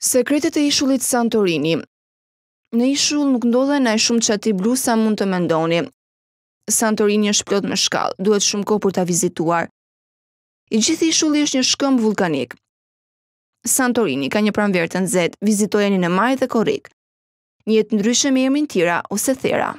Sekretet e ishullit Santorini Në ishull nuk ndodhe në shumë që ati blu sa mund të mendoni. Santorini është plot me shkall, duhet shumë ko për të vizituar. I gjithi ishulli është një shkëm vulkanik. Santorini ka një pram të zetë, vizitojeni në maj dhe korik. Njëtë ndryshë me jemi në tira ose thera.